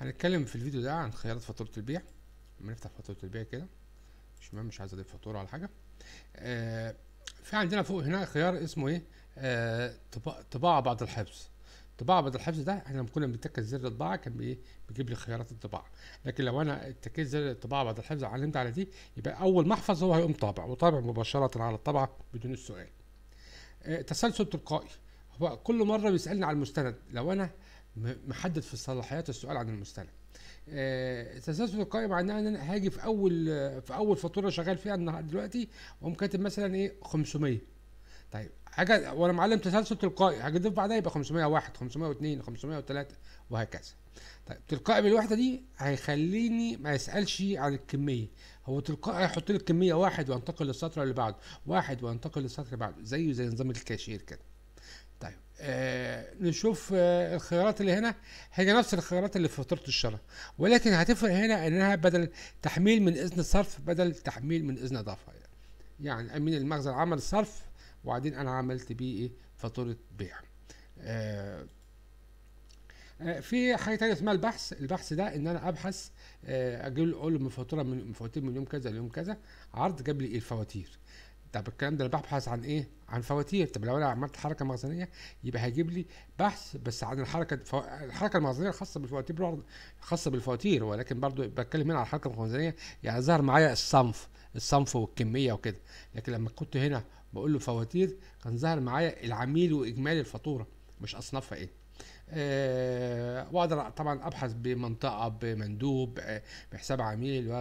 هنتكلم في الفيديو ده عن خيارات فاتورة البيع لما نفتح فاتورة البيع كده مش مهم مش عايز اضيف فاتورة ولا حاجة آه في عندنا فوق هنا خيار اسمه ايه آه طباعة بعد الحفظ طباعة بعد الحفظ ده احنا لما كنا بنتك زر الطباعة كان بيجيب لي خيارات الطباعة لكن لو انا اتكيت زر الطباعة بعد الحفظ علمت على دي يبقى اول ما احفظ هو هيقوم طابع وطابع مباشرة على الطبعة بدون السؤال آه تسلسل تلقائي هو كل مرة بيسألني على المستند لو انا محدد في الصلاحيات السؤال عن المستلم آه، تسلسل القائم معناها ان انا هاجي في اول في اول فاتوره شغال فيها النهارده دلوقتي واقوم كاتب مثلا ايه 500 طيب حاجه وانا معلم تسلسل تلقائي اضيف بعدها يبقى 501 502 503 وهكذا طيب تلقائي بالوحده دي هيخليني ما يسالش عن الكميه هو تلقائي هيحط لي الكميه واحد وانتقل للسطر اللي بعده واحد وانتقل للسطر اللي بعده زيه زي نظام الكاشير كده آه، نشوف آه، الخيارات اللي هنا هي نفس الخيارات اللي في فاتوره الشراء ولكن هتفرق هنا انها بدل تحميل من اذن صرف بدل تحميل من اذن اضافه يعني امين المخزن عمل صرف وبعدين انا عملت بيه ايه فاتوره بيع آه, آه، في حاجه تانية اسمها البحث البحث ده ان انا ابحث اجيب اقول له من فاتوره من فواتير من يوم كذا ليوم كذا عرض جاب لي ايه الفواتير طب الكلام ده انا ببحث عن ايه؟ عن فواتير طب لو انا عملت حركه مخزنيه يبقى هيجيب لي بحث بس عن الحركه فو... الحركه المخزنيه الخاصه بالفواتير خاصه بالفواتير ولكن برضو بتكلم هنا عن الحركه المخزنيه يعني ظهر معايا الصنف الصنف والكميه وكده لكن لما كنت هنا بقول له فواتير كان ظهر معايا العميل واجمالي الفاتوره مش اصنافها ايه آه، واقدر طبعا ابحث بمنطقه بمندوب بحساب عميل و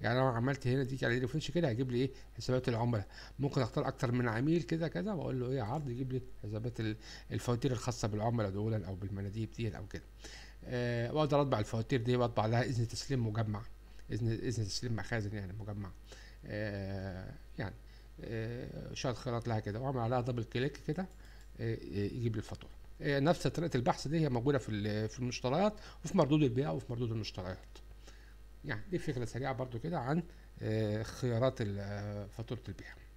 يعني لو عملت هنا دي على ريفريش كده هيجيب لي ايه حسابات العملاء ممكن اختار اكتر من عميل كده كده واقول له ايه عرض يجيب لي حسابات الفواتير الخاصه بالعملاء دولا او بالمناديب دي او كده أه واقدر اطبع الفواتير دي واطبع لها اذن تسليم مجمع اذن اذن تسليم مخازن يعني مجمع أه يعني أه شويه خيارات لها كده واعمل عليها دبل كليك كده آه، يجيب لي الفاتوره آه، نفس طريقه البحث دي هي موجوده في في المشتريات وفي مردود البيع وفي مردود المشتريات يعني دي فكره سريعه برضو كده عن آه، خيارات آه، فاتوره البيع